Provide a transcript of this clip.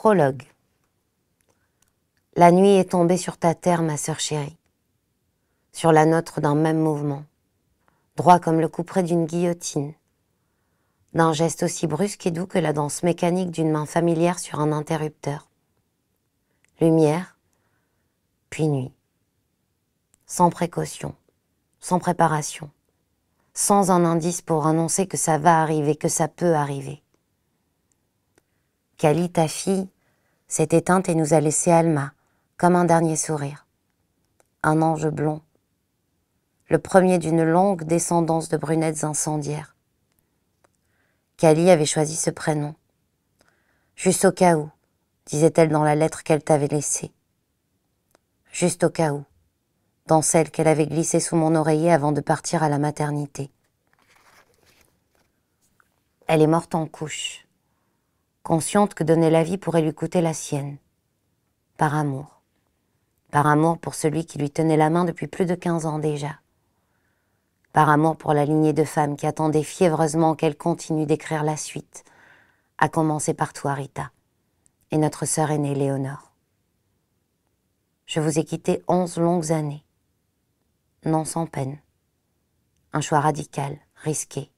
Prologue. La nuit est tombée sur ta terre, ma sœur chérie, sur la nôtre d'un même mouvement, droit comme le couperet d'une guillotine, d'un geste aussi brusque et doux que la danse mécanique d'une main familière sur un interrupteur. Lumière, puis nuit. Sans précaution, sans préparation, sans un indice pour annoncer que ça va arriver, que ça peut arriver. Kali, ta fille, s'est éteinte et nous a laissé Alma, comme un dernier sourire. Un ange blond. Le premier d'une longue descendance de brunettes incendiaires. Kali avait choisi ce prénom. Juste au cas où, disait-elle dans la lettre qu'elle t'avait laissée. Juste au cas où, dans celle qu'elle avait glissée sous mon oreiller avant de partir à la maternité. Elle est morte en couche consciente que donner la vie pourrait lui coûter la sienne. Par amour. Par amour pour celui qui lui tenait la main depuis plus de quinze ans déjà. Par amour pour la lignée de femmes qui attendaient fiévreusement qu'elle continue d'écrire la suite, à commencer par toi, Rita, et notre sœur aînée, Léonore. Je vous ai quitté onze longues années. Non sans peine. Un choix radical, risqué,